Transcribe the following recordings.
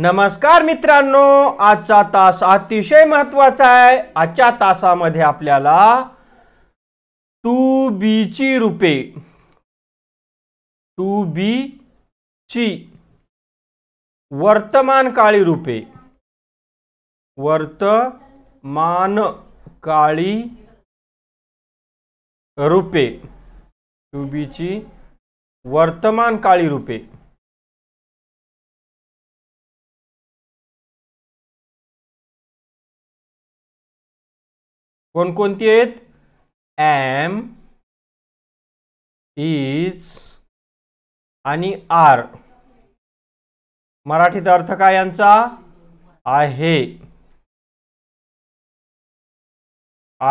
नमस्कार मित्रांनो आजचा तास अतिशय महत्वाचा आहे आजच्या तासामध्ये आपल्याला टू बीची रूपे टू बी ची वर्तमान काळी रूपे वर्तमान काळी रूपे टू बीची वर्तमान काळी रूपे कोणकोणती आहेत एम इज आणि आर मराठीत अर्थ काय यांचा आहे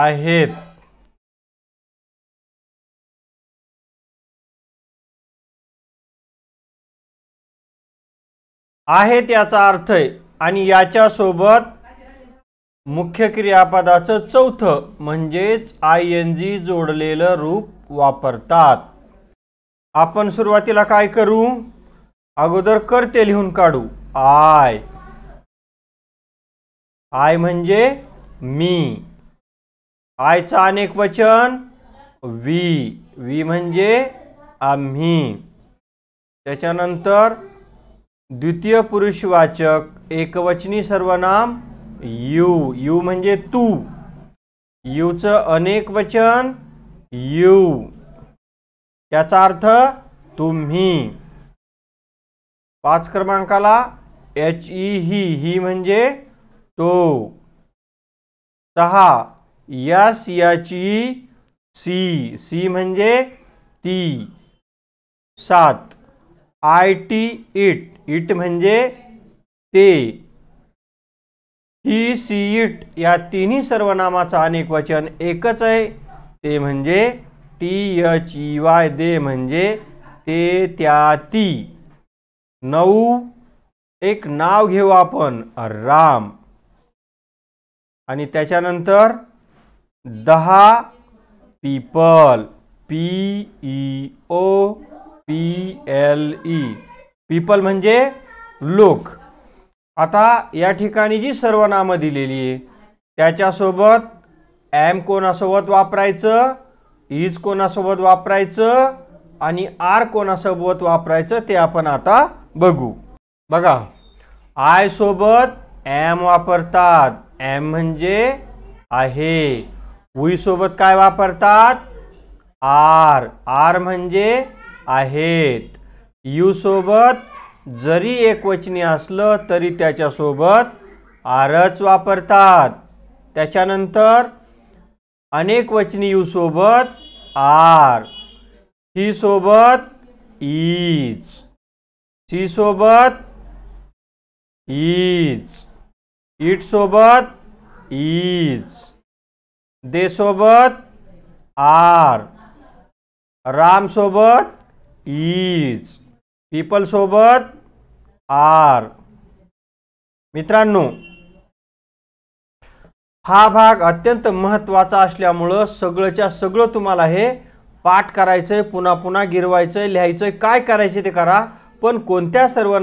आहेत आहेत याचा अर्थ आहे आणि याच्यासोबत मुख्य क्रियापदाचं चौथं म्हणजेच आय एन जी जोडलेलं रूप वापरतात आपण सुरुवातीला काय करू अगोदर करते लिहून काढू आय आय म्हणजे मी आयचं अनेक वचन वी वी म्हणजे आम्ही त्याच्यानंतर द्वितीय पुरुषवाचक एकवचनी सर्वनाम यू यू म्हणजे तू यूचं अनेक वचन यू त्याचा अर्थ तुम्ही पाच क्रमांकाला एच ई ही ही म्हणजे तो सहा यस याची ई सी सी म्हणजे ती सात आय टी इट इट म्हणजे ते ही इट या तिन्ही सर्वनामाचं अनेक वचन एकच आहे ते म्हणजे T H E Y they म्हणजे ते त्या ती नऊ एक नाव घेऊ आपण राम आणि त्याच्यानंतर दहा people P E O P L E people म्हणजे लोक आता या ठिकाणी जी नामं दिलेली आहे त्याच्यासोबत ॲम कोणासोबत वापरायचं इज कोणासोबत वापरायचं आणि आर कोणासोबत वापरायचं ते आपण आता बघू बघा आय सोबत ॲम वापरतात एम म्हणजे आहे उई सोबत काय वापरतात आर आर म्हणजे आहेत यू सोबत जरी एकवचनी असलं तरी त्याच्यासोबत आरच वापरतात त्याच्यानंतर अनेक वचनी सोबत आर ही सोबत ईज सी सोबत ईज इट सोबत ईज दे सोबत आर राम सोबत ईज पीपल सोबत आर मित्रांनो हा भाग अत्यंत महत्त्वाचा असल्यामुळं सगळंच्या सगळं तुम्हाला हे पाठ करायचंय पुन्हा पुन्हा गिरवायचंय लिहायचंय काय करायचे ते करा पण कोणत्या सर्व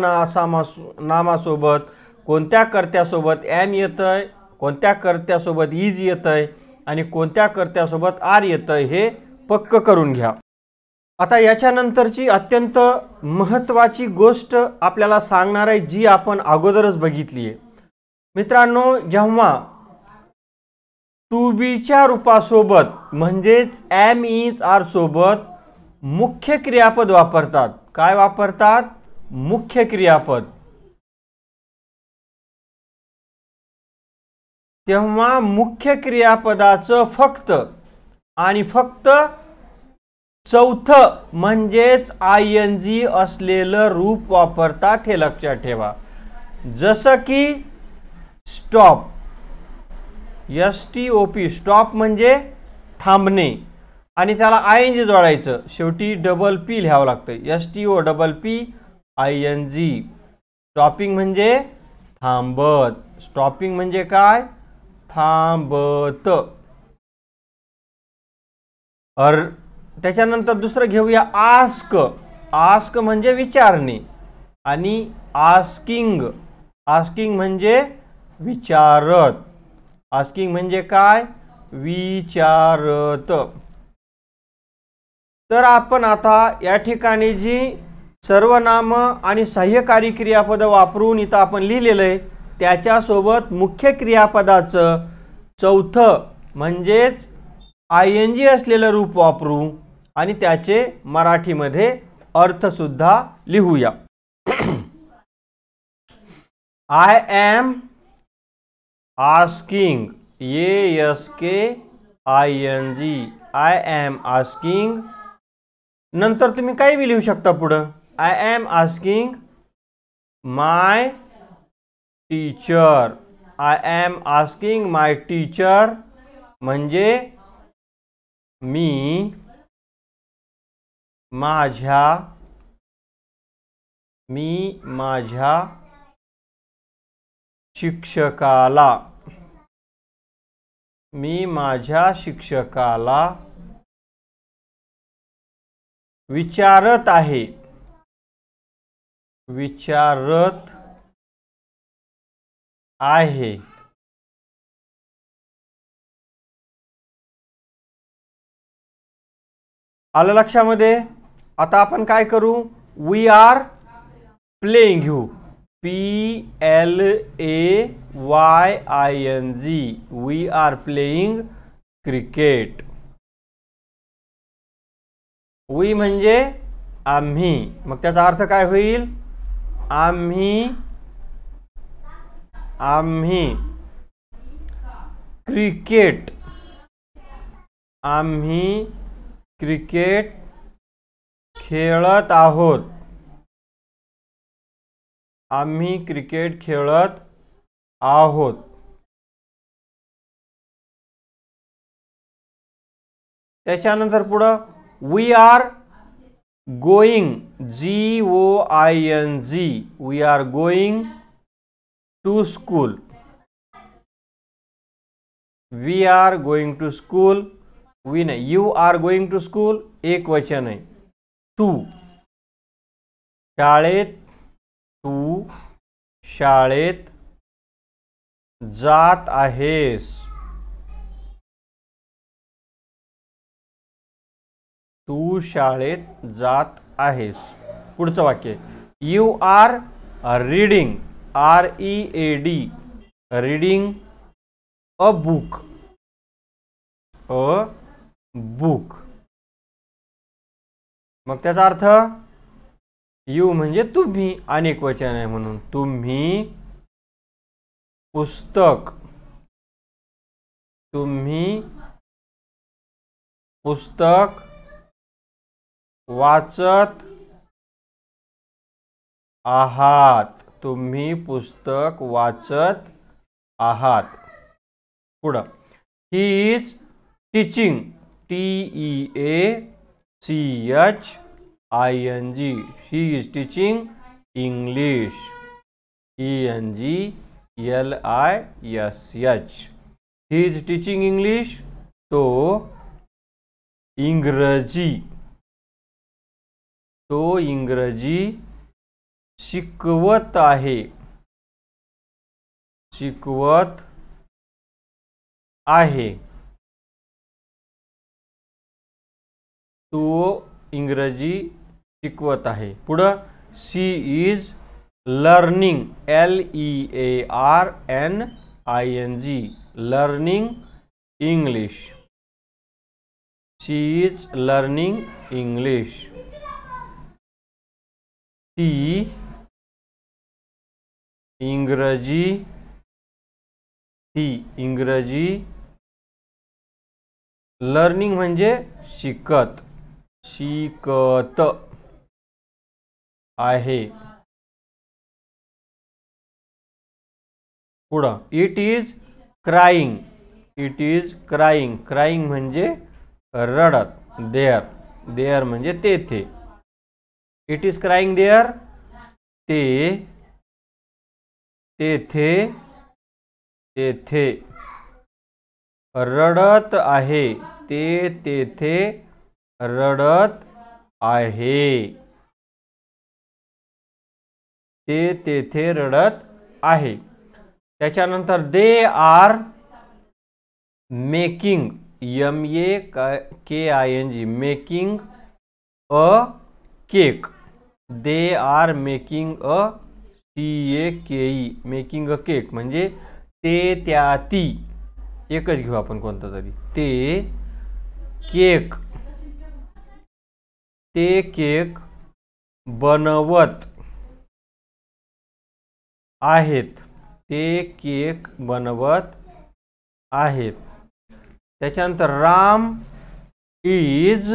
नामासोबत कोणत्या कर्त्यासोबत एम येतं आहे कोणत्या कर्त्यासोबत इज येतं आहे आणि कोणत्या कर्त्यासोबत आर येतं आहे हे पक्क करून घ्या आता याच्यानंतरची अत्यंत महत्त्वाची गोष्ट आपल्याला सांगणार आहे जी आपण अगोदरच बघितली आहे मित्रांनो जेव्हा टू बीच्या रूपासोबत म्हणजेच एम इज आर सोबत मुख्य क्रियापद वापरतात काय वापरतात मुख्य क्रियापद तेव्हा मुख्य क्रियापदाचं फक्त आणि फक्त चौथ म्हणजेच आय एन जी असलेलं रूप वापरतात हे लक्षात ठेवा जसं की stop S T O P stop म्हणजे थांबणे आणि त्याला आय एन जी जोडायचं शेवटी डबल पी लिहावं लागतं S T O double P I N G stopping म्हणजे थांबत स्टॉपिंग म्हणजे काय थांबत अर त्याच्यानंतर दुसरं घेऊया आस्क आस्क म्हणजे विचारणे आणि आस्किंग आस्किंग म्हणजे विचारत आस्किंग म्हणजे काय विचारत तर आपण आता या ठिकाणी जी सर्वनाम आणि सहाय्यकारी क्रियापद वापरून इथं आपण लिहिलेलं आहे त्याच्यासोबत मुख्य क्रियापदाचं चौथं म्हणजेच आय एन जी असलेलं रूप वापरू आणि त्याचे मराठीमध्ये अर्थसुद्धा लिहूया I am asking A S K I N G I am asking नंतर तुम्ही काही बी लिहू शकता पुढं I am asking my teacher I am asking my teacher म्हणजे मी माझ्या मी माझ्या शिक्षकाला मी माझ्या शिक्षकाला विचारत आहे विचारत आहे आलं लक्षामध्ये आता आपण काय करू we are playing you P L A Y I N G we are playing cricket we म्हणजे आम्ही मग त्याचा अर्थ काय होईल आम्ही आम्ही क्रिकेट आम्ही क्रिकेट खेळत आहोत आम्ही क्रिकेट खेळत आहोत त्याच्यानंतर पुढं we are going G O I N G we are going to school we are going to school we नाही you are going to school एक वचन आहे तू शाळेत तू शाळेत जात आहेस तू शाळेत जात आहेस पुढचं वाक्य you are reading R E A D reading a book a book मग त्याचा अर्थ यू म्हणजे तुम्ही अनेक वचन आहे म्हणून तुम्ही पुस्तक तुम्ही पुस्तक वाचत आहात तुम्ही पुस्तक वाचत आहात पुढं he is teaching T E A C H I N G she is teaching English E N G L I S H he is teaching English तो इंग्रजी तो इंग्रजी शिकवत आहे शिकवत आहे तो इंग्रजी शिकवत है पूरा she is learning L E A R N I N G learning English she is learning English ती इंग्रजी ती इंग्रजी लर्निंग म्हणजे शिकत शिकत आहे पुढं it is crying it is crying crying म्हणजे रडत देअर देअर म्हणजे तेथे इट इज क्राईंग देअर ते तेथे तेथे रडत आहे ते तेथे रडत आहे ते तेथे रडत आहे त्याच्यानंतर they are making M A K I N G making a cake they are making a C A K E making a cake म्हणजे ते त्या ती एकच घेऊ आपण कोणतं तरी ते केक एक एक बनवत आहेत ते केक बनवत आहेत त्याच्यानंतर Ram is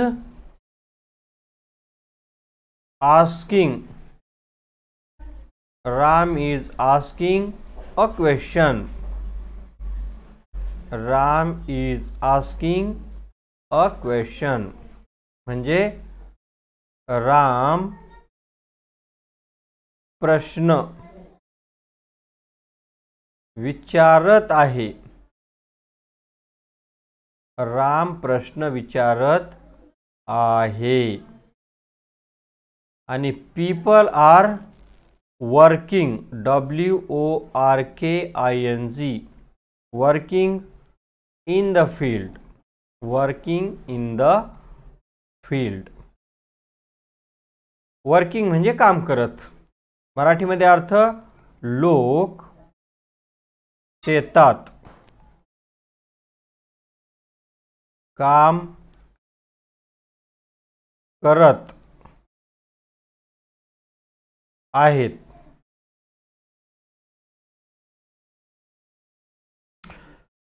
asking Ram is asking a question Ram is asking a question म्हणजे राम प्रश्न विचारत आहे राम प्रश्न विचारत आहे आणि people are working W O R K I N G working in the field working in the field working म्हणजे काम करत मराठीमध्ये अर्थ लोक शेतात काम करत आहेत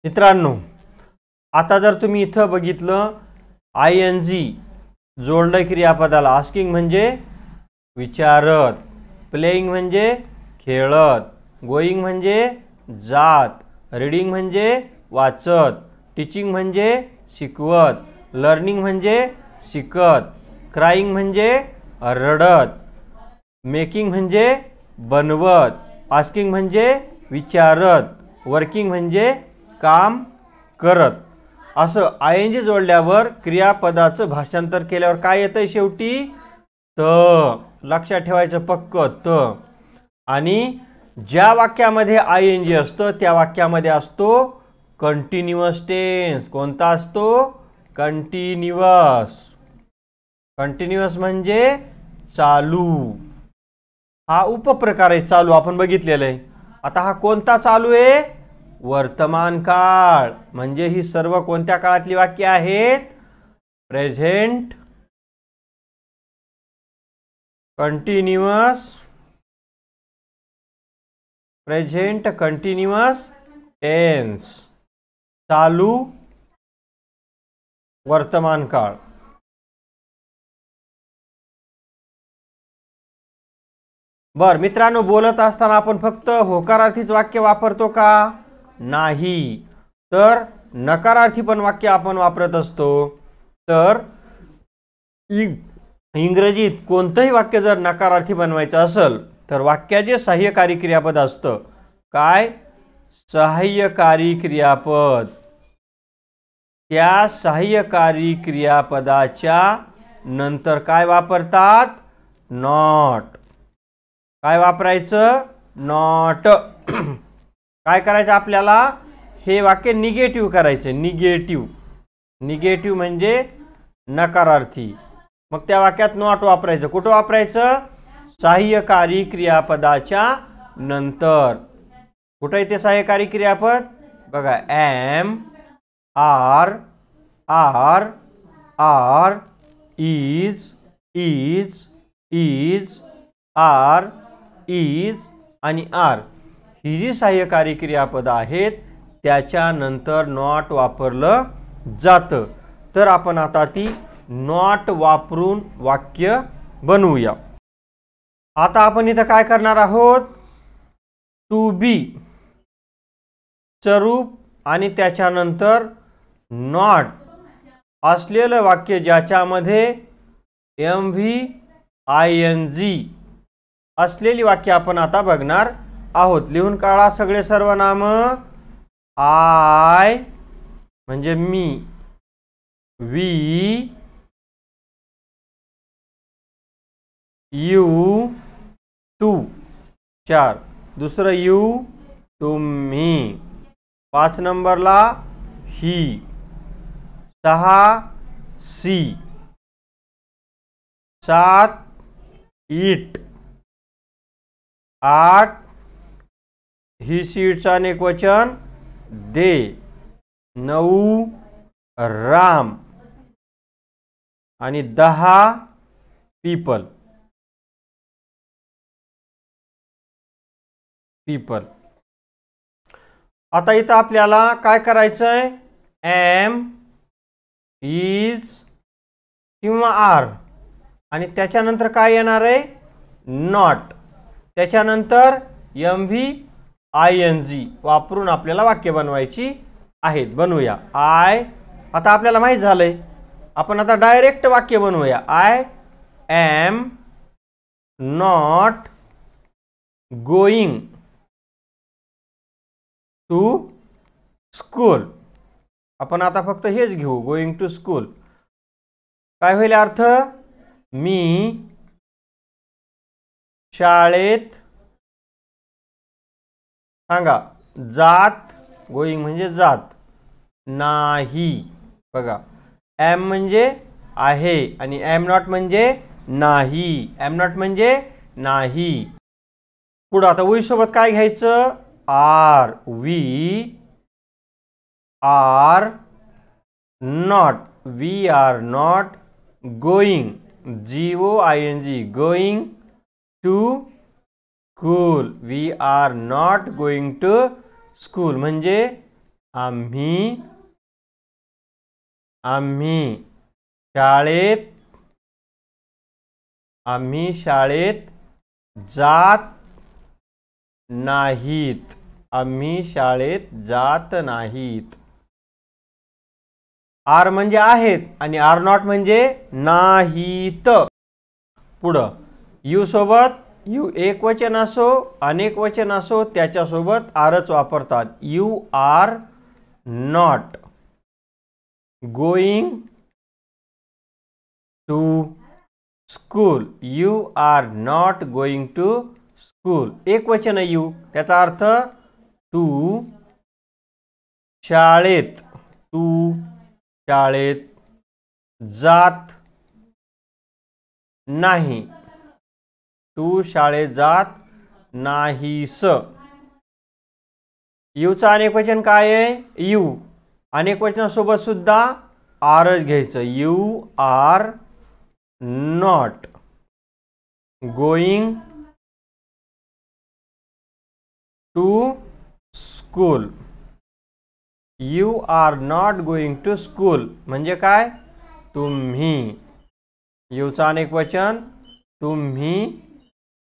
मित्रांनो आता जर तुम्ही इथं बघितलं आय एन जी जोडलं क्रियापदाला आस्किंग म्हणजे विचारत प्लेइंग म्हणजे खेळत गोईंग म्हणजे जात रीडिंग म्हणजे वाचत टीचिंग म्हणजे शिकवत लर्निंग म्हणजे शिकत क्राईंग म्हणजे रडत मेकिंग म्हणजे बनवत आस्किंग म्हणजे विचारत वर्किंग म्हणजे काम करत असं आय एन जी जोडल्यावर क्रियापदाचं भाषांतर केल्यावर काय येतं शेवटी तर लक्षात ठेवायचं पक्क त आणि ज्या वाक्यामध्ये आय एन जी असतं त्या वाक्यामध्ये असतो कंटिन्युअस टेन्स कोणता असतो कंटिन्युअस कंटिन्युअस म्हणजे चालू हा उपप्रकार आहे चालू आपण बघितलेलं आहे आता हा कोणता चालू आहे वर्तमान काळ म्हणजे ही सर्व कोणत्या काळातली वाक्य आहेत present continuous present continuous tense चालू वर्तमान काळ बर मित्रांनो बोलत असताना आपण फक्त होकारार्थीच वाक्य वापरतो का नाही तर नकारार्थी पण वाक्य आपण वापरत असतो तर इंग्रजीत कोणतंही वाक्य जर नकारार्थी बनवायचं असेल तर वाक्याचे सहाय्यकारी क्रियापद असतं काय सहाय्यकारी क्रियापद त्या सहाय्यकारी क्रियापदाच्या नंतर काय वापरतात नॉट काय वापरायचं नॉट काय करायचं आपल्याला हे वाक्य निगेटिव्ह करायचं निगेटिव्ह निगेटिव्ह म्हणजे नकारार्थी मग त्या वाक्यात नॉट वापरायचं कुठं वापरायचं सहाय्यकारी क्रियापदाच्या नंतर कुठं येते सहाय्यकारी क्रियापद बघा am are are are is is is are is आणि आर ही जी सहाय्यकारी क्रियापद आहेत त्याच्यानंतर नॉट वापरलं जातं तर आपण आता ती नॉट वापरून वाक्य बनवूया आता आपण इथं काय करणार आहोत टू बी स्वरूप आणि त्याच्यानंतर नॉट असलेलं वाक्य ज्याच्यामध्ये am V I N G असलेली वाक्य आपण आता बघणार आहोत लिहून काढा सगळे नाम आय म्हणजे मी वी यू तू चार दुसरं यू तुम्ही पाच नंबरला ही सहा सी सात इट आठ ही सीटचा अनेक वचन दे नऊ राम आणि दहा पीपल पीपल आता इथं आपल्याला काय करायचं आहे एम इज किंवा आर आणि त्याच्यानंतर काय येणार आहे नॉट त्याच्यानंतर am V I N G वापरून आपल्याला वाक्य बनवायची आहेत बनवूया आय आता आपल्याला माहीत झालं आपण आता डायरेक्ट वाक्य बनवूया I am not going to school आपण आता फक्त हेच घेऊ गोईंग टू स्कूल काय होईल अर्थ मी शाळेत सांगा जात गोईंग म्हणजे जात नाही बघा एम म्हणजे आहे आणि एम नॉट म्हणजे नाही एम नॉट म्हणजे नाही पुढं आता उईसोबत काय घ्यायचं are we are not we are not going G O I N G going to school we are not going to school मजे आम्मी आम्मी शात आम्मी शात जात नाहीत आम्ही शाळेत जात नाहीत आर म्हणजे आहेत आणि आर नॉट म्हणजे नाहीत पुढं यू सोबत यू एक वचन असो अनेक वचन असो त्याच्यासोबत आरच वापरतात you are not going to school you are not going to school एक वचन यू त्याचा अर्थ तू शाळेत तू शाळेत जात नाही तू शाळेत जात नाहीस यूचं अनेक वचन काय आहे यू अनेक वचनासोबत सुद्धा आरच घ्यायचं you are not going to school you are not going to school म्हणजे काय तुम्ही यूचं अनेक वचन तुम्ही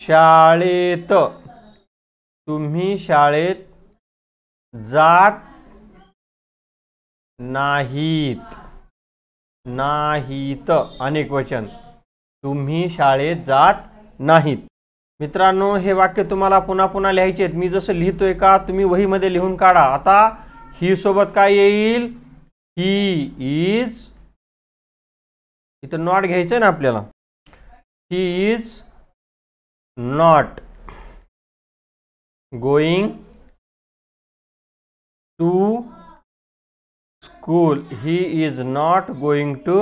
शाळेत तुम्ही शाळेत जात नाहीत नाहीत अनेक वचन तुम्ही शाळेत जात नाहीत मित्रांनो हे वाक्य तुम्हाला पुन्हा पुन्हा लिहायचे आहेत मी जसं लिहितोय का तुम्ही वहीमध्ये लिहून काढा आता ही सोबत काय येईल ही इज इथं नॉट घ्यायचं ना आपल्याला he is not going to school he is not going to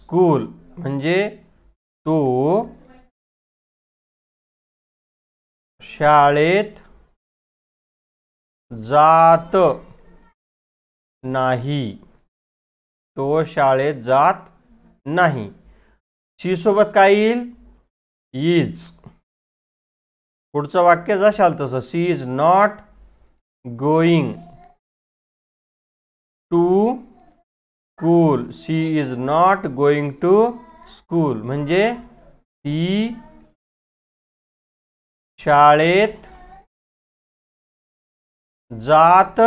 school म्हणजे तो शाळेत जात नाही तो शाळेत जात नाही शी सोबत काय येईल इज पुढचं वाक्य जशाल तसं she is not going to school she is not going to school म्हणजे ती शाळेत जात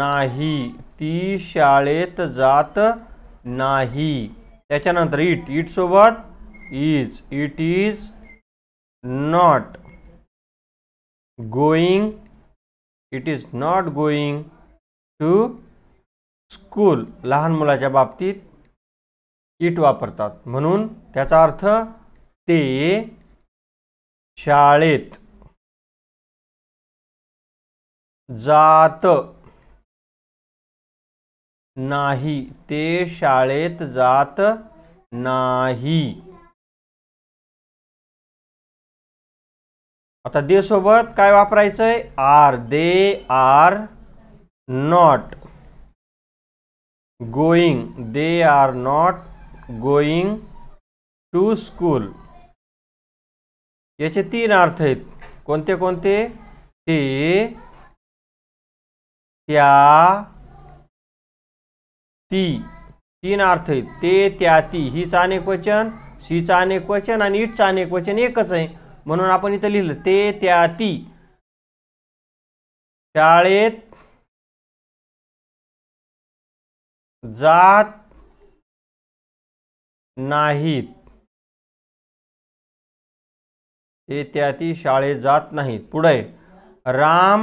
नाही ती शाळेत जात नाही त्याच्यानंतर इट इट सोबत is it is not going it is not going to school लहान मुलाच्या बाबतीत इट वापरतात म्हणून त्याचा अर्थ ते शाळेत जात नाही ते शाळेत जात नाही आता दे सोबत काय वापरायचंय are they are not going they are not going to school याचे तीन अर्थ आहेत कोणते कोणते ते त्या ती तीन अर्थ आहेत ते त्या ती हीच अनेक वचन शीचं अनेक वचन आणि इटचं अनेक वचन एकच आहे म्हणून आपण इथं लिहिलं ते त्या ती शाळेत जात नाहीत ते त्या ती शाळेत जात नाहीत पुढे Ram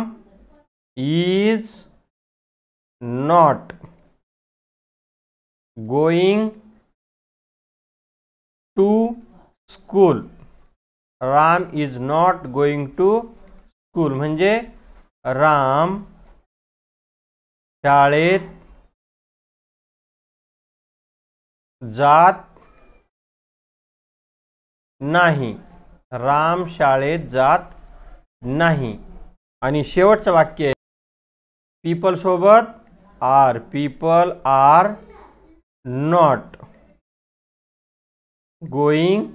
is not going to school Ram is not going to school म्हणजे राम शाळेत जात नाही राम शाळेत जात नाही आणि शेवटचं वाक्य आहे सोबत are people are not going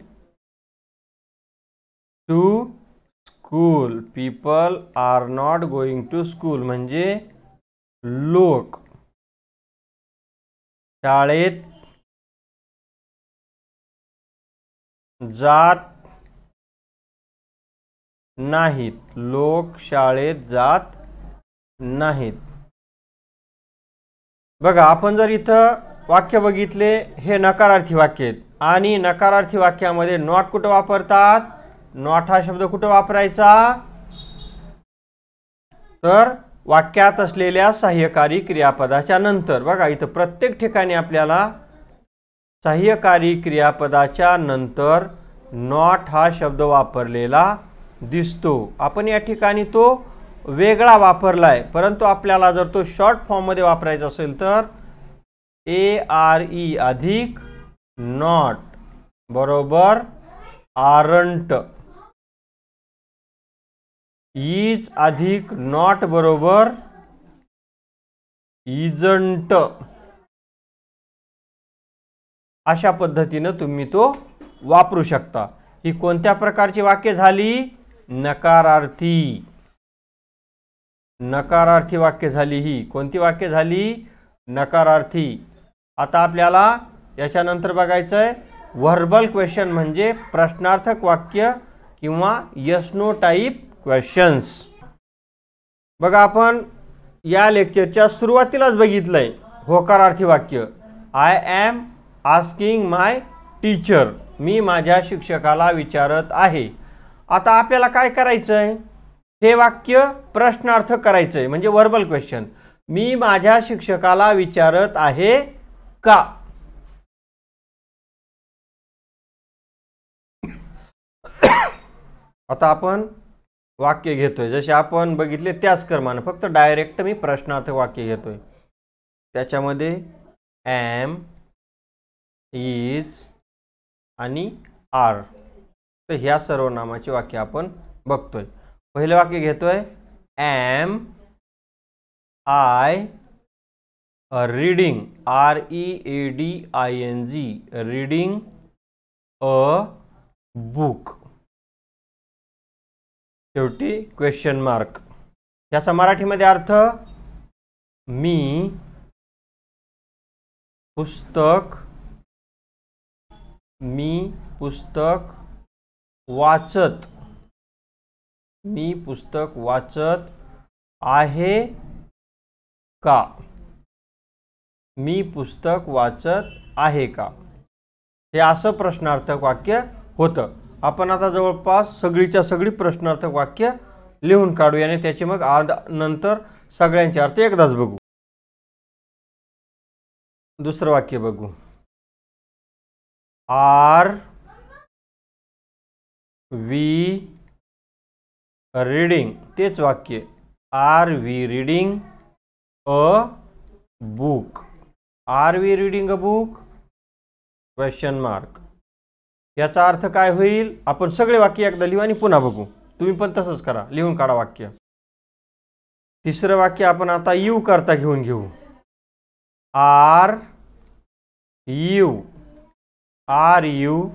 to school people are not going to school म्हणजे लोक शाळेत जात नाहीत लोक शाळेत जात नाहीत बघा आपण जर इथं वाक्य बघितले हे नकारार्थी वाक्य आहेत आणि नकारार्थी वाक्यामध्ये नॉट कुठं वापरतात नॉट हा शब्द कुठं वापरायचा तर वाक्यात असलेल्या सहाय्यकारी क्रियापदाच्या नंतर बघा इथं प्रत्येक ठिकाणी आपल्याला सहाय्यकारी क्रियापदाच्या नंतर नॉट हा शब्द वापरलेला दिसतो आपण या ठिकाणी तो वेगळा वापरला आहे परंतु आपल्याला जर तो शॉर्ट फॉर्ममध्ये वापरायचा असेल तर ए आर ई अधिक नॉट बरोबर आरंट इज अधिक नॉट बरोबर इजंट अशा पद्धतीनं तुम्ही तो वापरू शकता ही कोणत्या प्रकारची वाक्य झाली नकारार्थी नकारार्थी वाक्य झाली ही कोणती वाक्य झाली नकारार्थी आता आपल्याला याच्यानंतर बघायचं आहे व्हर्बल क्वेश्चन म्हणजे प्रश्नार्थक वाक्य किंवा यस्नो टाईप क्वेश्चन्स बघा आपण या लेक्चरच्या सुरुवातीलाच बघितलं आहे होकारार्थी वाक्य I am asking my teacher मी माझ्या शिक्षकाला विचारत आहे आता आपल्याला काय करायचं आहे हे वाक्य प्रश्नार्थ करायचं आहे म्हणजे वर्बल क्वेश्चन मी माझ्या शिक्षकाला विचारत आहे का आता आपण वाक्य घेतोय जसे आपण बघितले त्याच क्रमानं फक्त डायरेक्ट मी प्रश्नार्थ वाक्य घेतोय त्याच्यामध्ये एम इज आणि आर तर ह्या सर्वनामाची वाक्य आपण बघतोय पहिलं वाक्य घेतोय am I reading R E A D I N G reading a book शेवटी क्वेश्चन मार्क याचा मराठीमध्ये अर्थ मी पुस्तक मी पुस्तक वाचत मी पुस्तक वाचत आहे का मी पुस्तक वाचत आहे का हे असं प्रश्नार्थक वाक्य होतं आपण आता जवळपास सगळीच्या सगळी प्रश्नार्थक वाक्य लिहून काढूया आणि त्याचे मग आद नंतर सगळ्यांचे अर्थ एकदाच बघू दुसरं वाक्य बघू आर वी रीडिंग तेच वाक्य are we reading a book are we reading a book question mark याचा अर्थ काय होईल आपण सगळे वाक्य एकदा लिहू आणि पुन्हा बघू तुम्ही पण तसंच करा लिहून काढा वाक्य तिसरं वाक्य आपण आता यू करता घेऊन घेऊ are you are you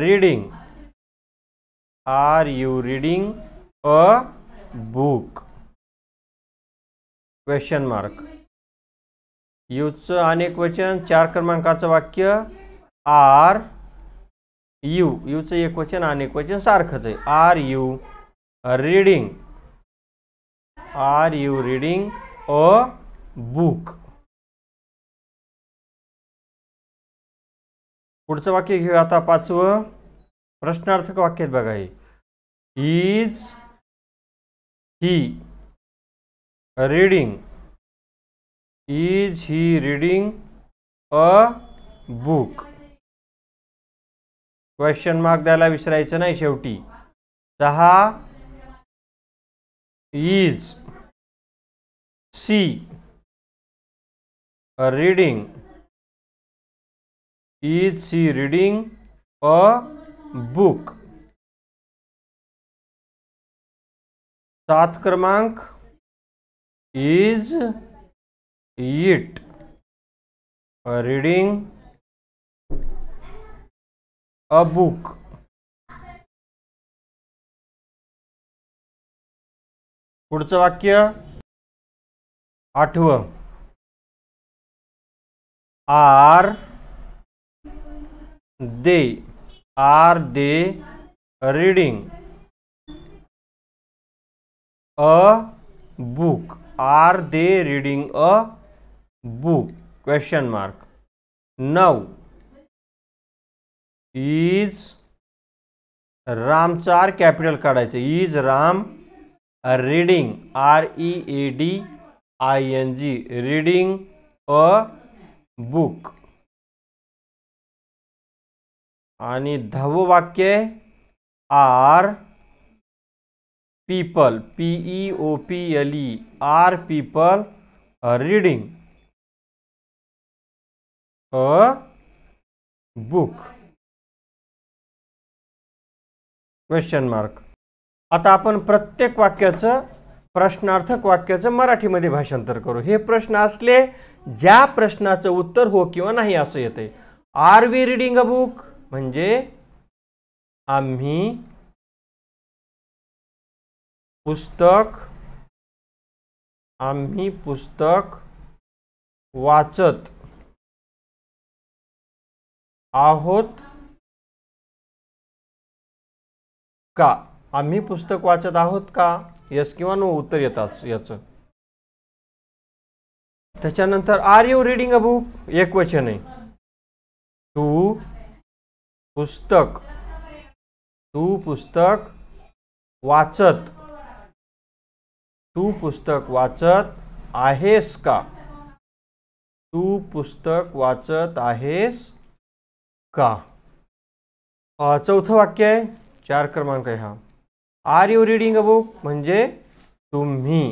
reading are you reading a book question mark यूजचं अनेक वचन चार क्रमांकाचं वाक्य आर यू यूचं एक वचन अनेक वचन सारखंच आहे are you reading are you reading a book पुढचं वाक्य घेऊ आता पाचवं प्रश्नार्थक वाक्यात बघा आहे is he reading is he reading a book question mark द्यायला विसरायचं नाही शेवटी दहा is she reading is she reading a book सात क्रमांक is it reading a book पुढचं वाक्य आठवं are they are they reading a book are they reading a book question mark नऊ इज रामचार कॅपिटल काढायचं is Ram reading R E A D I N G reading a book आणि दहावं वाक्य are people P E O P L E people reading a book question mark आता आपण प्रत्येक वाक्याचं प्रश्नार्थक वाक्याचं मराठीमध्ये भाषांतर करू हे प्रश्न असले ज्या प्रश्नाचं उत्तर हो किंवा नाही असं येते are we reading a book म्हणजे आम्ही पुस्तक आम्ही पुस्तक वाचत आहोत का आम्ही पुस्तक वाचत आहोत का यस किंवा नो उत्तर येतात याच त्याच्यानंतर are you reading a book एक वचन आहे तू पुस्तक तू पुस्तक वाचत तू पुस्तक वाचत आहेस का तू पुस्तक वाचत आहेस का चौथं वाक्य आहे चार क्रमांक आहे हा are you reading a book म्हणजे तुम्ही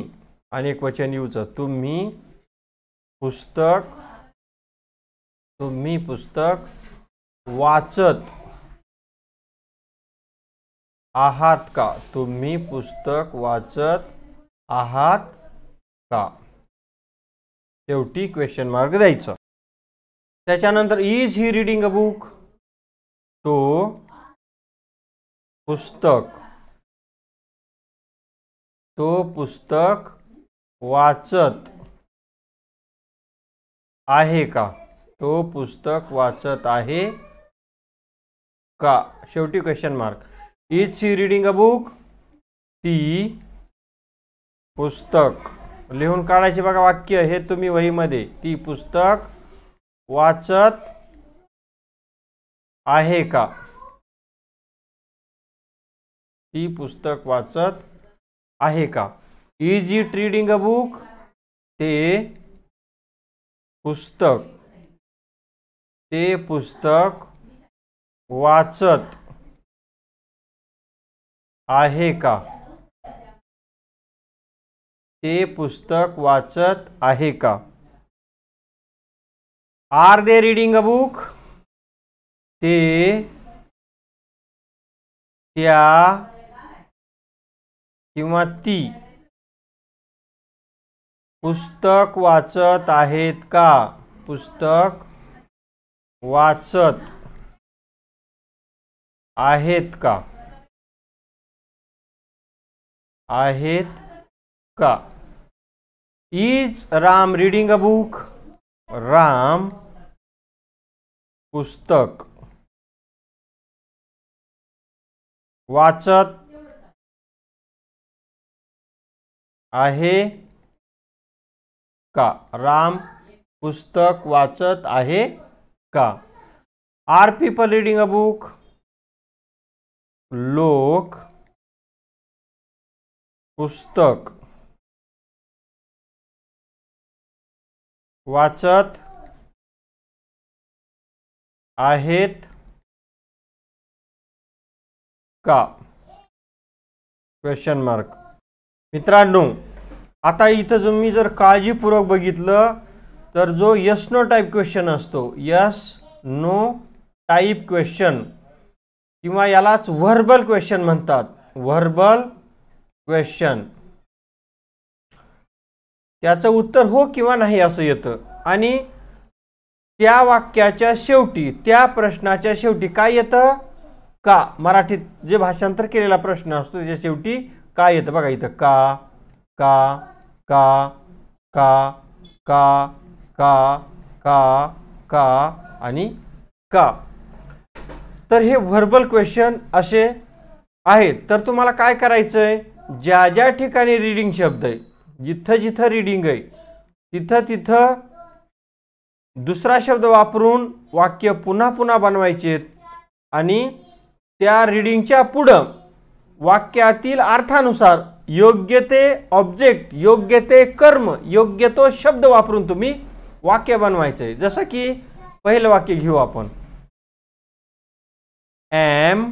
अनेक वचन यूचं तुम्ही पुस्तक तुम्ही पुस्तक वाचत आहात का तुम्ही पुस्तक वाचत आहात का शेवटी क्वेश्चन मार्क द्यायचं त्याच्यानंतर is he reading a book तो पुस्तक तो पुस्तक वाचत आहे का तो पुस्तक वाचत आहे का शेवटी question mark is he reading a book ती पुस्तक लिहून काढायची बघा वाक्य हे तुम्ही वहीमध्ये ती पुस्तक वाचत आहे का ती पुस्तक वाचत आहे का is it reading a book ते पुस्तक ते पुस्तक वाचत आहे का ते पुस्तक वाचत आहे का are they reading a book ते त्या किंवा ती पुस्तक वाचत आहेत का पुस्तक वाचत आहेत का आहेत का is Ram reading a book Ram पुस्तक वाचत आहे का राम पुस्तक वाचत आहे का are people reading a book लोक पुस्तक वाचत आहेत का क्वेश्चन मार्क मित्रांनो आता इथं जर मी जर काळजीपूर्वक बघितलं तर जो यस नो टाईप क्वेश्चन असतो यस नो टाईप क्वेश्चन किंवा यालाच व्हर्बल क्वेश्चन म्हणतात व्हर्बल क्वेश्चन त्याचं उत्तर हो किंवा नाही असं येतं आणि त्या वाक्याच्या शेवटी त्या प्रश्नाच्या शेवटी काय येतं का मराठीत जे भाषांतर केलेला प्रश्न असतो त्याच्या शेवटी काय येतं बघा इथं का का का का का का का का आणि का तर हे व्हर्बल क्वेश्चन असे आहेत तर तुम्हाला काय करायचं आहे ज्या ज्या ठिकाणी रीडिंग शब्द आहे जिथं जिथं रिडिंग आहे तिथं तिथं दुसरा शब्द वापरून वाक्य पुन्हा पुन्हा बनवायचे आणि त्या रिडिंगच्या पुढं वाक्यातील अर्थानुसार योग्य ते ऑब्जेक्ट योग्य ते कर्म योग्य तो शब्द वापरून तुम्ही वाक्य बनवायचं आहे जसं की पहिलं वाक्य घेऊ आपण एम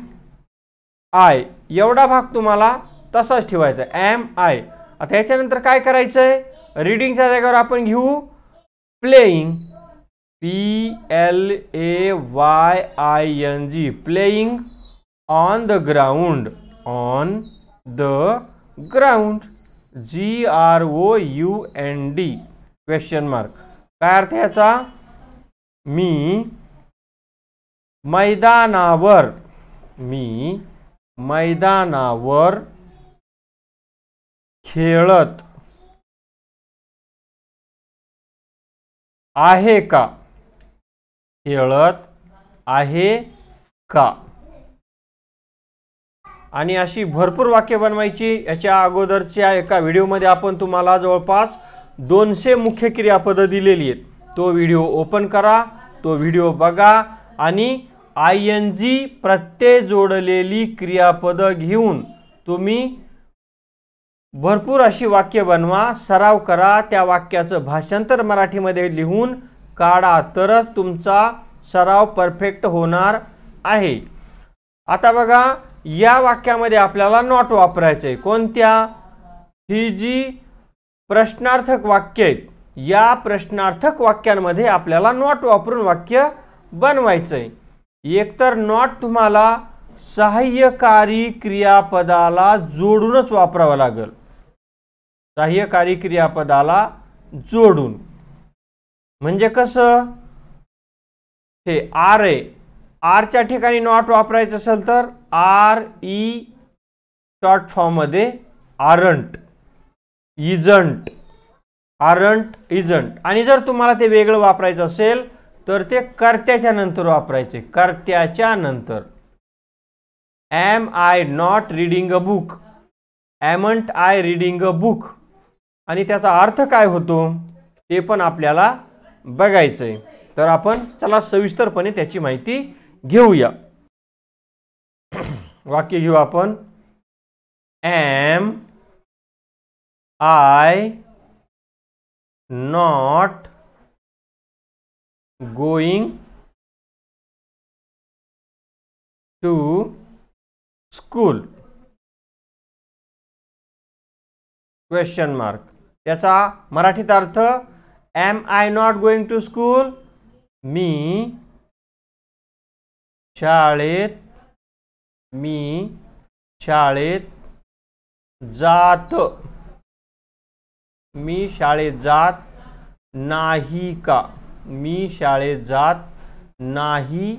आय एवढा भाग तुम्हाला तसाच ठेवायचा एम आय आता याच्यानंतर काय करायचं आहे रिडिंगच्या जागेवर आपण घेऊ playing P L A Y I N G playing on the ground on the ground G R O U N D question mark काय अर्थ याचा मी मैदानावर मी मैदानावर खेळत आहे का खेळत आहे का आणि अशी भरपूर वाक्य बनवायची याच्या अगोदरच्या एका व्हिडिओमध्ये आपण तुम्हाला जवळपास दोनशे मुख्य क्रियापद दिलेली आहेत तो व्हिडिओ ओपन करा तो व्हिडिओ बघा आणि आय एन जी प्रत्यय जोडलेली क्रियापदं घेऊन तुम्ही भरपूर अशी वाक्य बनवा सराव करा त्या वाक्याचं भाषांतर मराठीमध्ये लिहून काढा तरच तुमचा सराव परफेक्ट होणार आहे आता बघा या वाक्यामध्ये आपल्याला नॉट वापरायचं आहे कोणत्या ही जी प्रश्नार्थक वाक्य आहेत या प्रश्नार्थक वाक्यांमध्ये आपल्याला नॉट वापरून वाक्य बनवायचं आहे एकतर नॉट तुम्हाला सहाय्यकारी क्रियापदाला जोडूनच वापरावं लागेल सहाय्यकारी क्रियापदाला जोडून म्हणजे कसं हे आर आहे आरच्या ठिकाणी नॉट वापरायचं असेल तर आर ई शॉर्ट मध्ये आरंट इजंट आरंट इजंट आणि जर तुम्हाला ते वेगळं वापरायचं असेल तर ते कर्त्याच्या नंतर वापरायचे कर्त्याच्या नंतर am I not reading a book amn't I reading a book आणि त्याचा अर्थ काय होतो ते पण आपल्याला बघायचं आहे तर आपण चला सविस्तरपणे त्याची माहिती घेऊया वाक्य घेऊ आपण am I not going to school question mark याचा मराठीत अर्थ am I not going to school मी शाळेत मी शाळेत जात मी शाळेत जात नाही का मी शाळेत जात नाही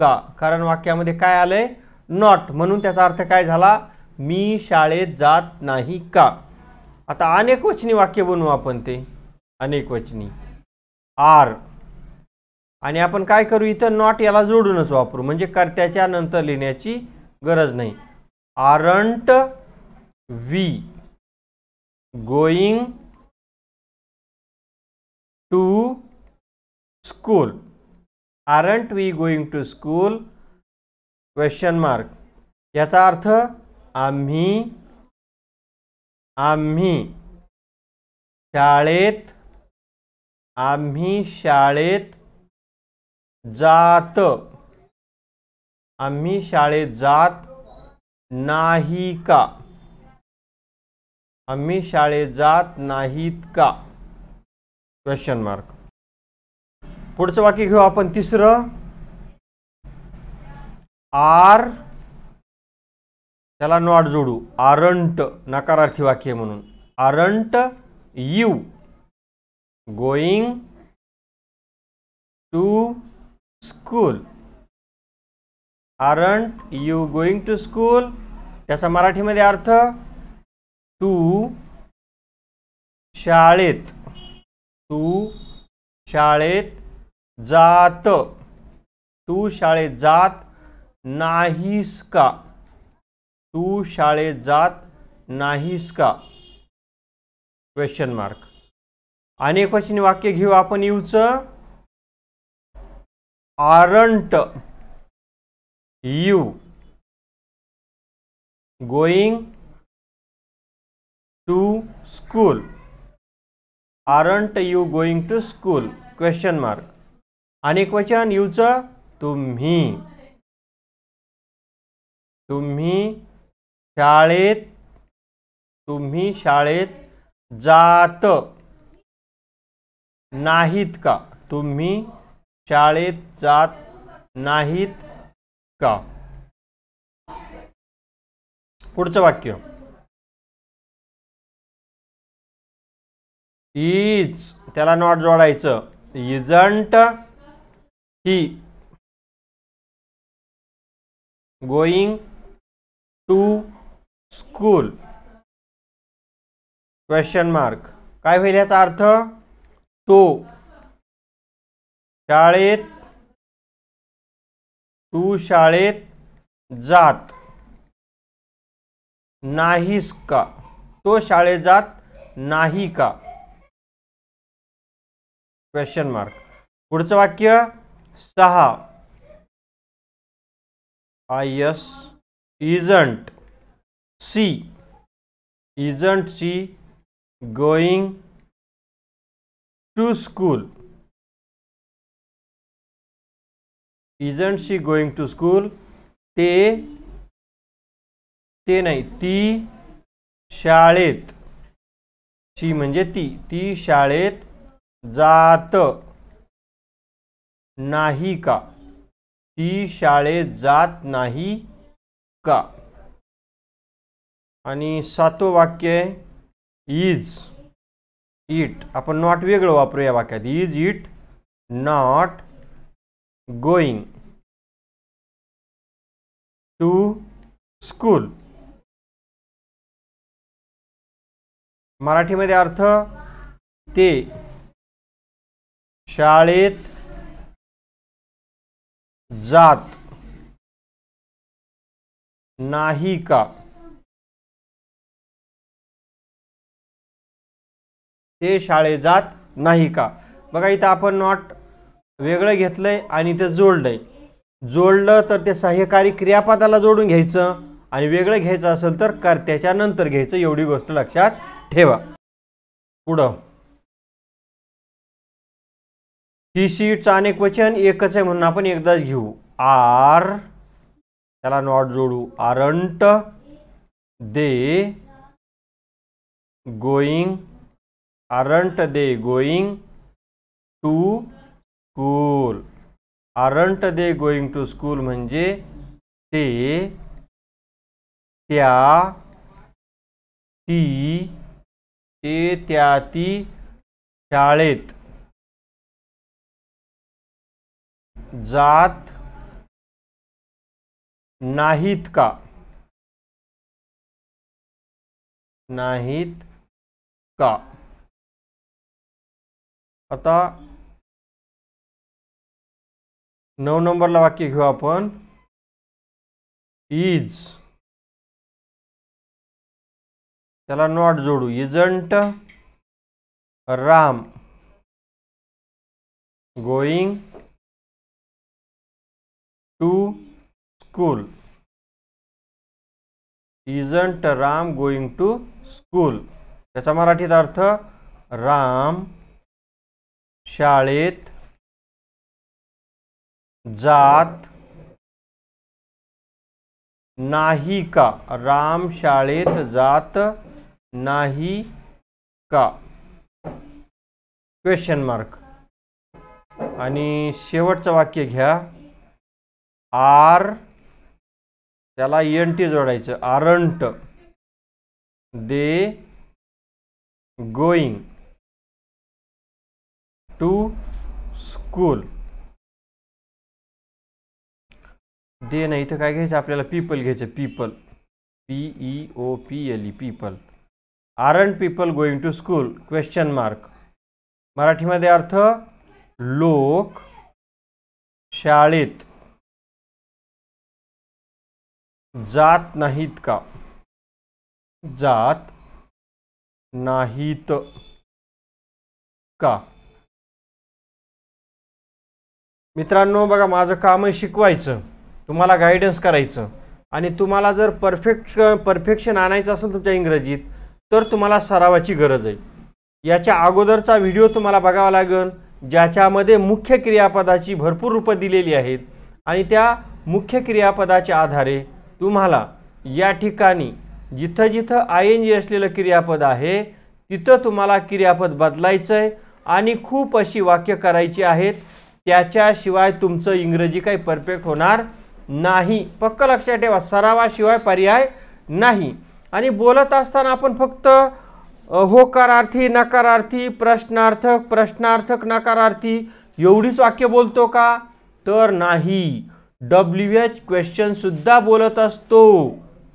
का कारण वाक्यामध्ये काय आलंय नॉट म्हणून त्याचा अर्थ काय झाला मी शाळेत जात नाही का आता अनेक वचनी वाक्य बनवू आपण ते अनेक वचनी आर आणि आपण काय करू इथं नॉट याला जोडूनच वापरू म्हणजे कर्त्याच्या नंतर लिहिण्याची गरज नाही aren't we going to school aren't we going to school question mark याचा अर्थ आम्ही आम्ही शाळेत आम्ही शाळेत जात आम्ही शाळेत जात नाही का आम्ही शाळेत जात नाहीत का क्वेश्चन मार्क पुढचं बाकी घेऊ आपण तिसरं आर त्याला नॉट जोडू आरंट नकारार्थी वाक्य म्हणून aren't you going to school aren't you going to school त्याचा मराठीमध्ये अर्थ तू शाळेत तू शाळेत जात तू शाळेत जात नाहीस का तू शाळेत जात नाहीस का क्वेश्चन मार्क अनेक वचन वाक्य घेऊ आपण यूच aren't you going to school aren't you going to school question mark अनेक वचन यूच तुम्ही तुम्ही शाळेत तुम्ही शाळेत जात नाहीत का तुम्ही शाळेत जात नाहीत का पुढचं वाक्य इज त्याला नॉट जोडायचं isn't he going to school question mark काय होईल याचा अर्थ तो शाळेत तू शाळेत जात नाहीस का तो शाळेत जात नाही का क्वेश्चन मार्क पुढचं वाक्य सहा I S isn't she isn't she going to school isn't she going to school ते ते नाही ती शाळेत शी म्हणजे ती ती शाळेत जात नाही का ती शाळेत जात नाही का आणि सातवं वाक्य आहे इज इट आपण नॉट वेगळं वापरू या वाक्यात is it not going to school मराठीमध्ये अर्थ ते शाळेत जात नाही का ते शाळे जात नाही का बघा इथं आपण नॉट वेगळं घेतलंय आणि ते जोडलंय जोडलं तर ते सहाय्यकारी क्रियापदाला जोडून घ्यायचं आणि वेगळं घ्यायचं असेल तर कर्त्याच्या नंतर घ्यायचं एवढी गोष्ट लक्षात ठेवा पुढं ही सीटचं अनेक वचन एकच आहे म्हणून आपण एकदाच घेऊ आर त्याला नॉट जोडू aren't they going aren't they going to school aren't they going to school म्हणजे ते त्या ती ते त्या ती शाळेत जात नाहीत का नाहीत का आता नऊ नंबरला वाक्य घेऊ आपण इज त्याला नॉट जोडू isn't Ram going to school isn't Ram going to school त्याचा मराठीत अर्थ राम शाळेत जात नाही का राम शाळेत जात नाही का क्वेश्चन मार्क आणि शेवटचं वाक्य घ्या आर त्याला एन टी जोडायचं aren't they going to school they नाही इथं काय घ्यायचं आपल्याला पीपल घ्यायचं people P E O P L E people aren't people going to school question mark मराठीमध्ये अर्थ लोक शाळेत जात नाहीत का जात नाहीत का मित्रांनो बघा माझं काम आहे शिकवायचं तुम्हाला गायडन्स करायचं आणि तुम्हाला जर परफेक्ट परफेक्शन आणायचं असेल तुमच्या इंग्रजीत तर तुम्हाला सरावाची गरज आहे याच्या अगोदरचा व्हिडिओ तुम्हाला बघावा लागेल ज्याच्यामध्ये मुख्य क्रियापदाची भरपूर रूपं दिलेली आहेत आणि त्या मुख्य क्रियापदाच्या आधारे तुम्हाला या ठिकाणी जिथं जिथं आय एन जी असलेलं क्रियापद आहे तिथं तुम्हाला क्रियापद बदलायचं आहे आणि खूप अशी वाक्य करायची आहेत त्याच्याशिवाय तुमचं इंग्रजी काही परफेक्ट होणार नाही पक्क लक्षात ठेवा सरावाशिवाय पर्याय नाही आणि बोलत असताना आपण फक्त होकारार्थी नकारार्थी प्रश्नार्थक प्रश्नार्थक नकारार्थी एवढीच वाक्य बोलतो का तर नाही डब्ल्यू एच क्वेश्चनसुद्धा बोलत असतो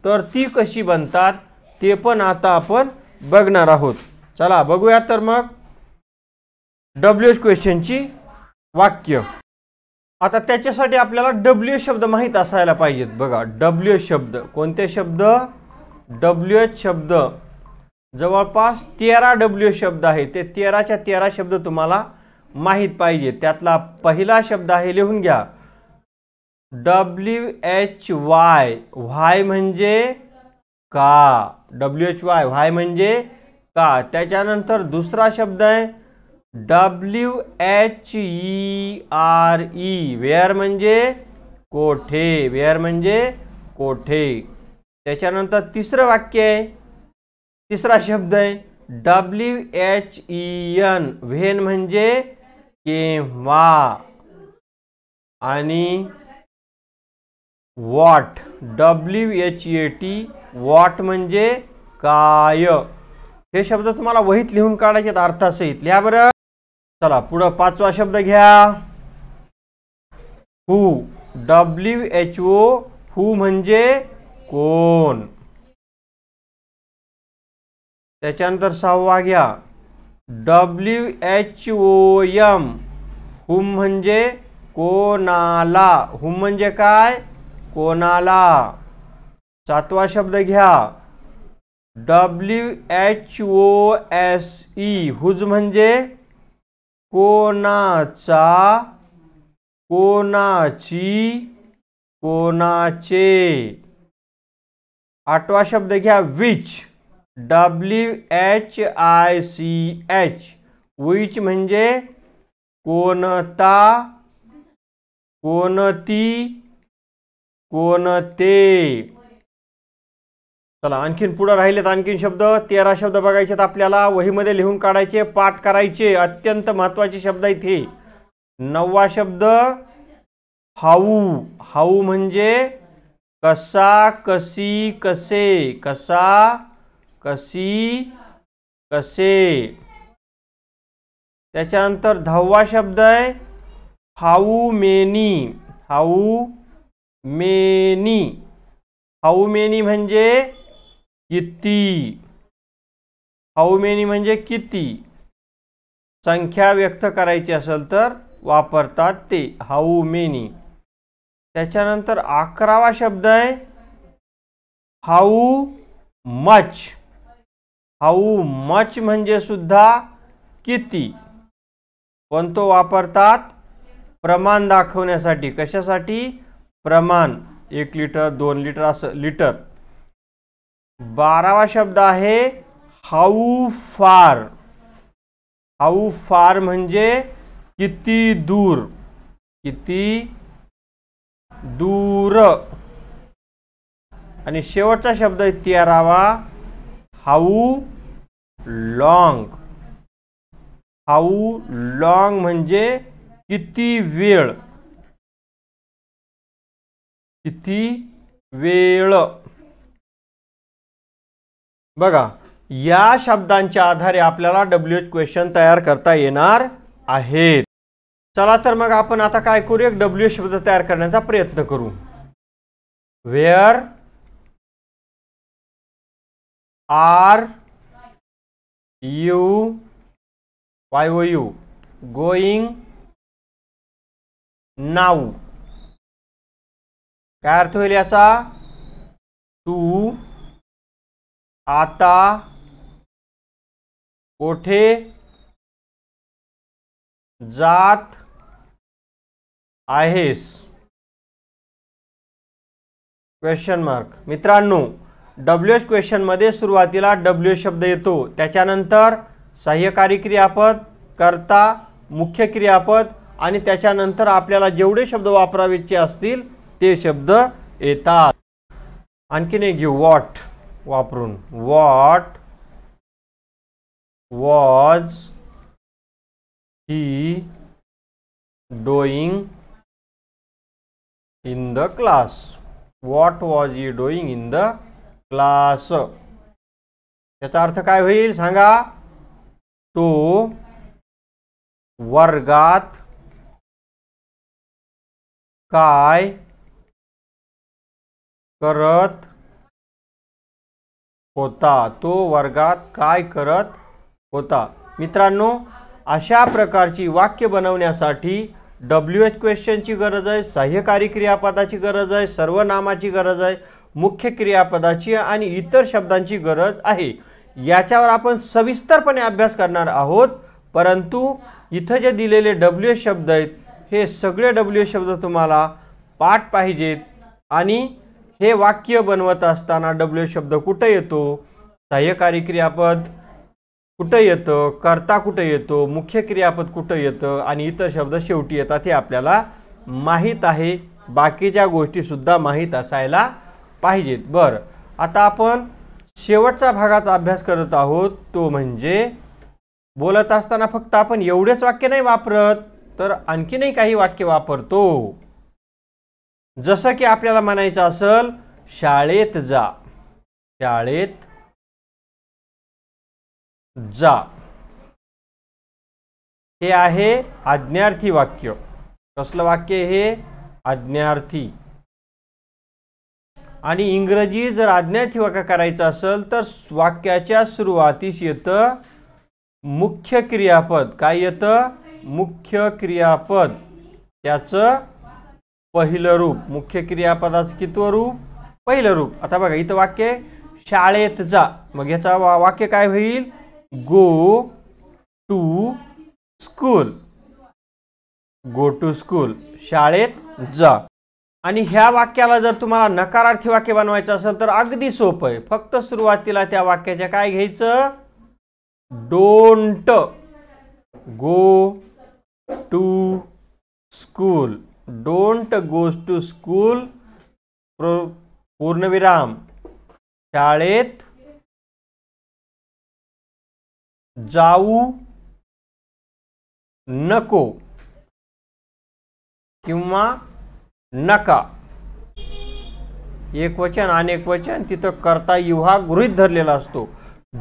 तर ती कशी बनतात ते पण आता आपण बघणार आहोत चला बघूया तर मग डब्ल्यू एच क्वेश्चनची वाक्य आता त्याच्यासाठी आपल्याला डब्ल्यू शब्द माहीत असायला पाहिजेत बघा डब्ल्यू शब्द कोणते शब्द डब्ल्यू एच शब्द जवळपास तेरा डब्ल्यू शब्द आहे ते तेराच्या तेरा शब्द तुम्हाला माहीत पाहिजे त्यातला पहिला शब्द आहे लिहून घ्या डब्ल्यू एच वाय व्हाय म्हणजे का डब्ल्यू एच वाय व्हाय म्हणजे का त्याच्यानंतर दुसरा शब्द आहे W H E R E where म्हणजे कोठे वेअर म्हणजे कोठे त्याच्यानंतर तिसरं वाक्य आहे तिसरा शब्द आहे W H E N when म्हणजे केव्हा आणि what W H A T what म्हणजे काय हे शब्द तुम्हाला वहीत लिहून काढायचे अर्थासहित लिहा बरं चला पुढं पाचवा शब्द घ्या हु डब्ल्यू एच ओ हु म्हणजे कोण त्याच्यानंतर सहावा घ्या W H O M whom म्हणजे कोणाला हुम म्हणजे काय कोणाला सातवा शब्द घ्या W H O S E whose म्हणजे कोनाचा कोनाची कोनाचे आठवा शब्द घया which W H I C H which मजे कोणता कोनती कोनते चला आणखीन पुढं राहिलेत आणखीन शब्द तेरा शब्द बघायचेत आपल्याला वहीमध्ये लिहून काढायचे पाठ करायचे अत्यंत महत्त्वाचे शब्द इथे नववा शब्द हाऊ हाऊ म्हणजे कसा कसी कसे कसा कसी कसे त्याच्यानंतर दहावा शब्द आहे how many how many how many म्हणजे किती हाऊ मेनी म्हणजे किती संख्या व्यक्त करायची असेल तर वापरतात ते हाऊ मेनी त्याच्यानंतर अकरावा शब्द आहे हाऊ मच हाऊ मच म्हणजे सुद्धा किती पण तो वापरतात प्रमाण दाखवण्यासाठी कशासाठी प्रमाण एक लिटर दोन लिटर असं लिटर बारावा शब्द आहे हाऊ फार हाऊ फार म्हणजे किती दूर किती दूर आणि शेवटचा शब्द आहे हाऊ लॉंग हाऊ लॉंग म्हणजे किती वेळ किती वेळ बघा या शब्दांच्या आधारे आपल्याला डब्ल्यू एच क्वेश्चन तयार करता येणार आहेत चला तर मग आपण आता काय करू एक डब्ल्यू शब्द तयार करण्याचा प्रयत्न करू where are you Y O U going now काय अर्थ होईल याचा टू आता कोठे जात आहेस क्वेश्चन मार्क मित्रांनो डब्ल्यू एच क्वेश्चनमध्ये सुरुवातीला डब्ल्यू शब्द येतो त्याच्यानंतर सहाय्यकारी क्रियापद करता मुख्य क्रियापद आणि त्याच्यानंतर आपल्याला जेवढे शब्द वापरावेचे असतील ते शब्द येतात आणखीन एक घेऊ वॉट वापरून what was he doing in the class what was he doing in the class याचा अर्थ काय होईल सांगा तो वर्गात काय करत होता तो वर्गात काय करत होता मित्रांनो अशा प्रकारची वाक्य बनवण्यासाठी डब्ल्यू एच क्वेश्चनची गरज आहे सहाय्यकारी क्रियापदाची गरज आहे सर्वनामाची गरज आहे मुख्य क्रियापदाची आणि इतर शब्दांची गरज आहे याच्यावर आपण सविस्तरपणे अभ्यास करणार आहोत परंतु इथं जे दिलेले डब्ल्यू एच शब्द आहेत हे सगळे डब्ल्यू एच शब्द तुम्हाला पाठ पाहिजेत आणि हे वाक्य बनवत असताना डब्ल्यू शब्द कुठं येतो सहाय्यकारी क्रियापद कुठं येतं कर्ता कुठं येतो मुख्य क्रियापद कुठं येतं आणि इतर शब्द शेवटी येतात हे आपल्याला माहीत आहे बाकीच्या गोष्टीसुद्धा माहीत असायला पाहिजेत बरं आता आपण शेवटचा भागाचा अभ्यास करत आहोत तो म्हणजे बोलत असताना फक्त आपण एवढेच वाक्य नाही वापरत तर आणखीनही काही वाक्य वापरतो जसं की आपल्याला म्हणायचं असेल शाळेत जा शाळेत जा हे आहे आज्ञार्थी वाक्य कसलं वाक्य हे आज्ञार्थी आणि इंग्रजी जर आज्ञार्थी वाक्य करायचं असेल तर वाक्याच्या सुरुवातीस येतं मुख्य क्रियापद काय येतं मुख्य क्रियापद त्याचं पहिलं रूप मुख्य क्रियापदाचं कितव रूप पहिलं रूप आता बघा इथं वाक्य शाळेत जा मग याचा वाक्य काय होईल go to school go to school शाळेत जा आणि ह्या वाक्याला जर तुम्हाला नकारार्थी वाक्य बनवायचं असेल तर अगदी सोपं आहे फक्त सुरुवातीला त्या वाक्याच्या काय घ्यायचं don't go to school don't goes to school पूर्णविराम शाळेत जाऊ नको किंवा नका एक वचन एक वचन तिथं करता यू गृहित धरलेला असतो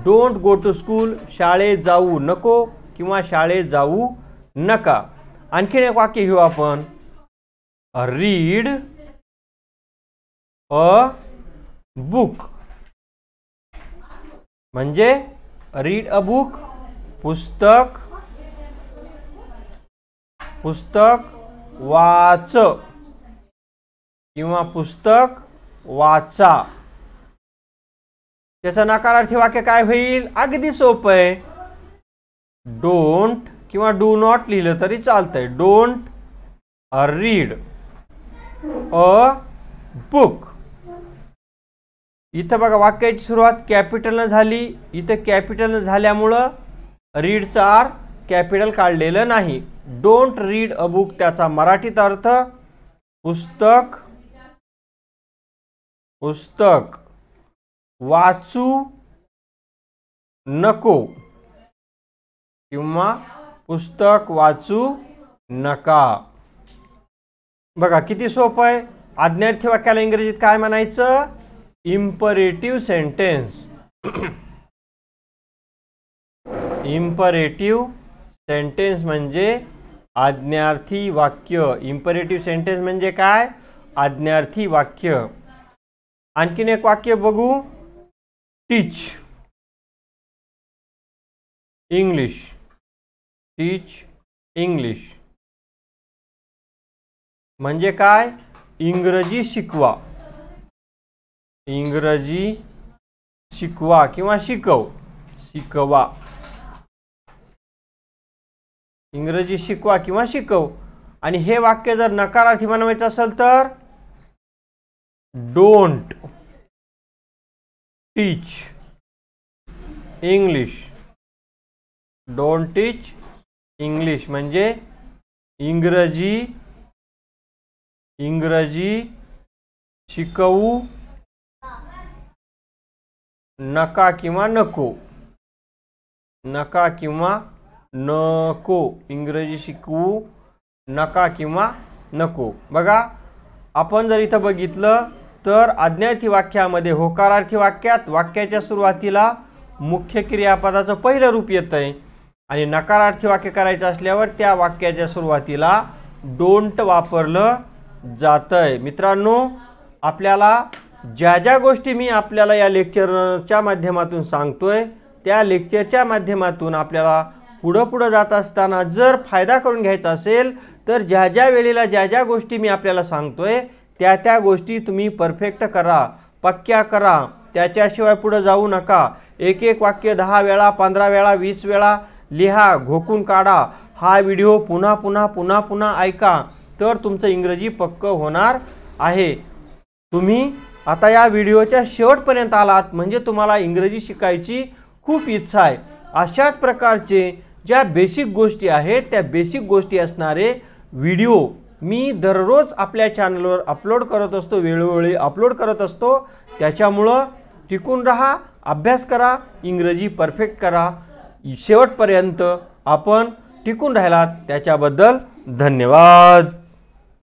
डोंट गो टू स्कूल शाळेत जाऊ नको किंवा शाळेत जाऊ नका आणखीन एक वाक्य घेऊ आपण रीड अ बुक म्हणजे रीड अ बुक पुस्तक पुस्तक वाच किंवा पुस्तक वाचा त्याचं नकारार्थी वाक्य काय होईल अगदी सोपं आहे डोंट किंवा डू नॉट लिहिलं तरी चालतंय डोंट रीड अ बुक इथं बघा वाक्याची सुरुवात कॅपिटलनं झाली इथं कॅपिटल झाल्यामुळं रीडचं आर कॅपिटल काढलेलं नाही डोंट रीड अ बुक त्याचा मराठीत अर्थ पुस्तक पुस्तक वाचू नको किंवा पुस्तक वाचू नका बघा किती सोपं आहे आज्ञार्थी वाक्याला इंग्रजीत काय म्हणायचं इम्परेटिव्ह सेंटेन्स इम्परेटिव्ह सेंटेन्स म्हणजे आज्ञार्थी वाक्य इम्परेटिव्ह सेंटेन्स म्हणजे काय आज्ञार्थी वाक्य आणखीन एक वाक्य बघू टीच इंग्लिश टीच इंग्लिश म्हणजे काय इंग्रजी शिकवा इंग्रजी शिकवा किंवा शिकव शिकवा इंग्रजी शिकवा किंवा शिकव आणि हे वाक्य जर नकारार्थी बनवायचं असेल तर don't teach English don't teach English म्हणजे इंग्रजी इंग्रजी शिकवू नका किंवा नको नका किंवा नको इंग्रजी शिकवू नका किंवा नको बघा आपण जर इथं बघितलं तर आज्ञार्थी वाक्यामध्ये होकारार्थी वाक्यात वाक्याच्या सुरुवातीला मुख्य क्रियापदाचं पहिलं रूप येतंय आहे आणि नकारार्थी वाक्य करायचं असल्यावर त्या वाक्याच्या सुरुवातीला डोंट वापरलं जात आहे मित्रांनो आपल्याला ज्या ज्या गोष्टी मी आपल्याला या लेक्चरच्या माध्यमातून सांगतोय त्या लेक्चरच्या माध्यमातून आपल्याला पुढं पुढं जात असताना जर फायदा करून घ्यायचा असेल तर ज्या ज्या वेळेला ज्या ज्या गोष्टी मी आपल्याला सांगतोय त्या त्या गोष्टी तुम्ही परफेक्ट करा पक्क्या करा त्याच्याशिवाय पुढं जाऊ नका एक एक वाक्य दहा वेळा पंधरा वेळा वीस वेळा लिहा घोकून काढा हा व्हिडिओ पुन्हा पुन्हा पुन्हा पुन्हा ऐका तर तुमचं इंग्रजी पक्क होणार आहे तुम्ही आता या व्हिडिओच्या शेवटपर्यंत आलात म्हणजे तुम्हाला इंग्रजी शिकायची खूप इच्छा आहे अशाच प्रकारचे ज्या बेसिक गोष्टी आहेत त्या बेसिक गोष्टी असणारे व्हिडिओ मी दररोज आपल्या चॅनलवर अपलोड करत असतो वेळोवेळी अपलोड करत असतो त्याच्यामुळं टिकून राहा अभ्यास करा इंग्रजी परफेक्ट करा शेवटपर्यंत आपण टिकून राहिलात त्याच्याबद्दल धन्यवाद